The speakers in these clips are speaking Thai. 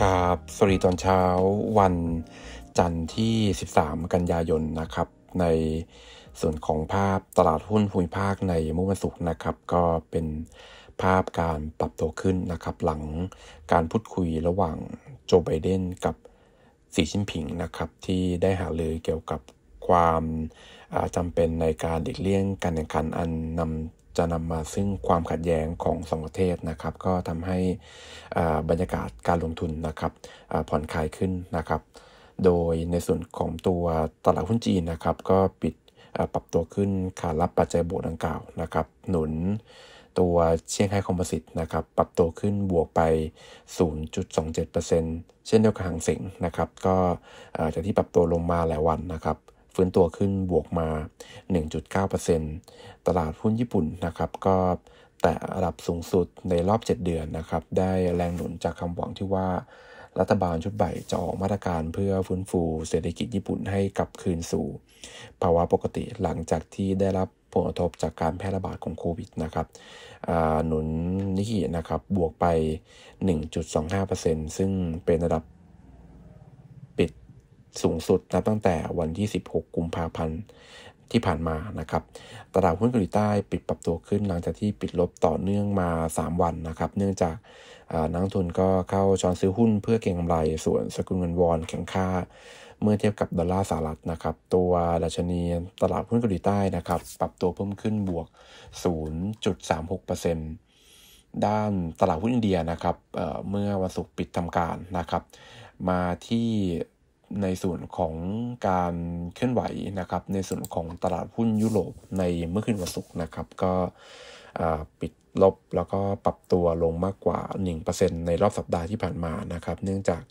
ครับสวัสดีตอนเช้า วันจันทร์ที่ 13 กันยายนนะครับ ในส่วนของภาพตลาดหุ้นภูมิภาคในมุมอวันศุกร์นะครับ ก็เป็นภาพการปรับตัวขึ้นนะครับ หลังการพูดคุยระหว่างโจไบเดนกับสีชิ้นผิงนะครับ ที่ได้หาเลยเกี่ยวกับความจำเป็นในการหลีกเลี่ยงการแข่งขันอันนำจะนำมาซึ่งความขัดแย้งของสองประเทศนะครับ ก็ทำให้บรรยากาศการลงทุนนะครับผ่อนคลายขึ้นนะครับ โดยในส่วนของตัวตลาดหุ้นจีนนะครับ ก็ปิดปรับตัวขึ้นขารับปัจจัยบวกดังกล่าวนะครับ หนุนตัวเชียงไฮ้คอมโพสิตนะครับ ปรับตัวขึ้นบวกไป 0.27%เช่นเดียวกับหางเสงนะครับ ก็จากที่ปรับตัวลงมาหลายวันนะครับฟื้นตัวขึ้นบวกมา 1.9%ตลาดหุ้นญี่ปุ่นนะครับก็แต่ระดับสูงสุดในรอบ 7 เดือนนะครับ ได้แรงหนุนจากคำหวังที่ว่ารัฐบาลชุดใหม่จะออกมาตรการเพื่อฟื้นฟูเศรษฐกิจญี่ปุ่นให้กลับคืนสู่ ภาวะปกติหลังจากที่ได้รับผลกระทบจากการแพร่ระบาดของโควิดนะครับ หนุนนิกินะครับบวกไป 1.25%ซึ่งเป็นระดับสูงสุดนะตั้งแต่วันที่ 16 กุมภาพันธ์ที่ผ่านมานะครับ ตลาดหุ้นเกาหลีใต้ปิดปรับตัวขึ้นหลังจากที่ปิดลบต่อเนื่องมา 3 วันนะครับ เนื่องจากนักทุนก็เข้าช้อนซื้อหุ้นเพื่อเก็งกำไร ส่วนสกุลเงินวอนแข็งค่า เมื่อเทียบกับดอลลาร์สหรัฐนะครับ ตัวดัชนีตลาดหุ้นเกาหลีใต้นะครับ ปรับตัวเพิ่มขึ้นบวก0.36%ด้านตลาดหุ้นอินเดียนะครับเเมื่อวันศุกร์ปิดทำการนะครับ มาที่ในส่วนของการเคลื่อนไหวนะครับ ในส่วนของตลาดหุ้นยุโรปในเมื่อคืนวันศุกร์นะครับ ก็ปิดลบแล้วก็ปรับตัวลงมากกว่า 1%ในรอบสัปดาห์ที่ผ่านมานะครับ เนื่องจาก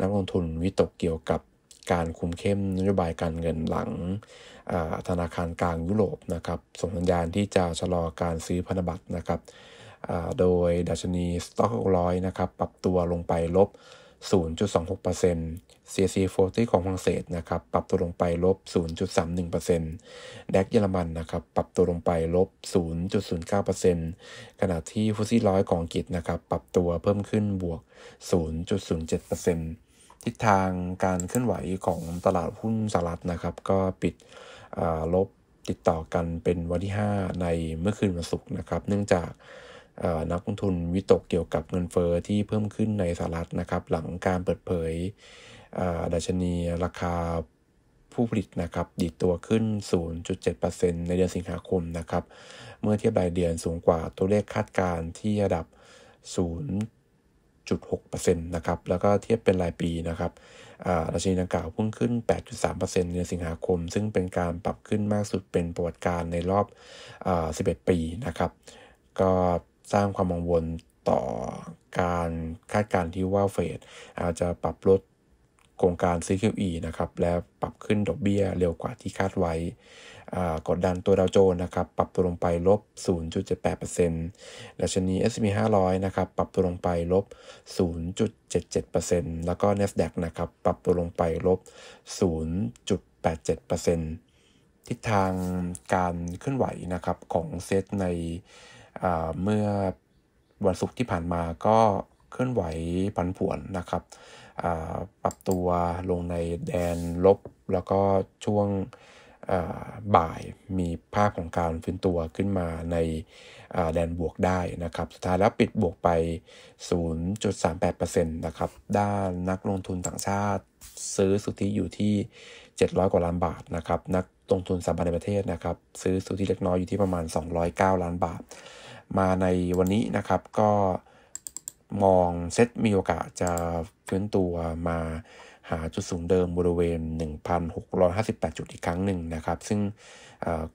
นักลงทุนวิตกเกี่ยวกับการคุมเข้มนโยบายการเงินหลังธนาคารกลางยุโรปนะครับ ส่งสัญญาณที่จะชะลอการซื้อพันธบัตรนะครับโดยดัชนีสต็อกร้อยนะครับ ปรับตัวลงไปลบ0.26% CAC 40ของฝรั่งเศสนะครับปรับตัวลงไปลบ0.31%แดกเยอรมันนะครับปรับตัวลงไปลบ0.09%ขณะที่ฟุตซี่ร้อยของอังกฤษนะครับปรับตัวเพิ่มขึ้นบวก 0.07%ทิศทางการเคลื่อนไหวของตลาดหุ้นสหรัฐนะครับ ก็ปิดลบติดต่อกันเป็นวันที่ 5 ในเมื่อคืนวันศุกร์นะครับ เนื่องจากนักลงทุนวิตกเกี่ยวกับเงินเฟอ้อที่เพิ่มขึ้นในสหรัฐนะครับ หลังการเปิดเผยดัชนีราคาผู้ผลิตนะครับดีดตัวขึ้น 0.7%ในเดือนสิงหาคมนะครับเมื่อเทียบรายเดือนสูงกว่าตัวเลขคาดการณ์ที่ระดับ 0.6%นะครับแล้วก็เทียบเป็นรายปีนะครับดัชนีดังกล่าวพุ่งขึ้น 8.3%ในเดือนสิงหาคม ซึ่งเป็นการปรับขึ้นมากสุดเป็นประวัติการในรอบ 11 ปีนะครับก็สร้างความกังวลต่อการคาดการณ์ที่ว่าเฟดอาจจะปรับลดโครงการ CQE นะครับ และปรับขึ้นดอกเบี้ยเร็วกว่าที่คาดไว้กดดันตัวดาวโจนส์นะครับ ปรับตัวลงไปลบ0.78%ลัชนี S&P 500 นะครับ ปรับตัวลงไปลบ0.77%แล้วก็ NASDAQ นะครับ ปรับตัวลงไปลบ0.87%ทิศทางการเคลื่อนไหวนะครับ ของเซตในเมื่อวันศุกร์ที่ผ่านมา ก็เคลื่อนไหวผันผวนนะครับปรับตัวลงในแดนลบ แล้วก็ช่วงบ่ายมีภาพของการฟื้นตัวขึ้นมาในแดนบวกได้นะครับ สุดท้ายแล้วปิดบวกไป 0.38%นะครับ ด้านนักลงทุนต่างชาติซื้อสุทธิอยู่ที่ 700 กว่าล้านบาทนะครับ นักลงทุนสถาบันในประเทศนะครับซื้อสุทธิเล็กน้อยอยู่ที่ประมาณ 209 ล้านบาทมาในวันนี้นะครับก็มองเซ็ตมีโอกาสจะลื้นตัวมาหาจุดสูงเดิมบริเวณ 1,658 จุดอีกครั้งหนึ่งนะครับซึ่ง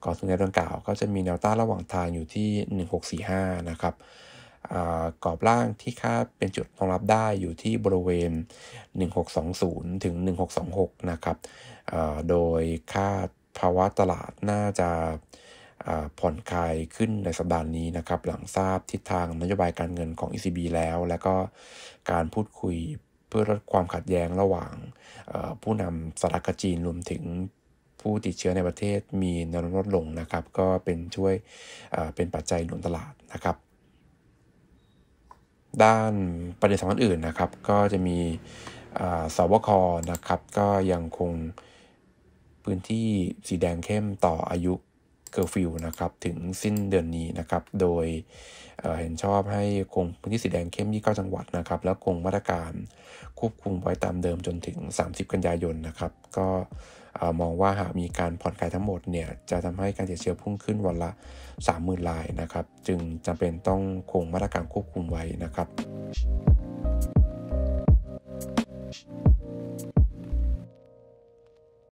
กอนสุนในดังกล่าวก็จะมีแนวต้านระหว่างทางอยู่ที่ 1645 นะครับกรอบล่างที่คาดเป็นจุดรองรับได้อยู่ที่บริเวณ 1620 ถึง 1626 นะครับโดยคาดภาวะตลาดน่าจะผ่อนคลายขึ้นในสัปดาห์นี้นะครับ หลังทราบทิศทางนโยบายการเงินของ ECB แล้ว และก็การพูดคุยเพื่อลดความขัดแย้งระหว่าง ผู้นำสหรัฐกับจีนรวมถึงผู้ติดเชื้อในประเทศมีแนวโน้มลดลงนะครับ ก็เป็นช่วยเป็นปัจจัยหนุนตลาดนะครับ ด้านประเด็นสำคัญอื่นนะครับ ก็จะมีสวคนะครับก็ยังคงพื้นที่สีแดงเข้มต่ออายุเคอร์ฟิวนะครับถึงสิ้นเดือนนี้นะครับโดยเห็นชอบให้คงพื้นที่สีแดงเข้มที่29จังหวัดนะครับ แล้วคงมาตรการควบคุมไว้ตามเดิมจนถึง 30 กันยายนนะครับ ก็มองว่าหากมีการผ่อนคลายทั้งหมดเนี่ยจะทำให้การติดเชื้อพุ่งขึ้นวันละ 30,000รายนะครับ จึงจำเป็นต้องคงมาตรการควบคุมไว้นะครับ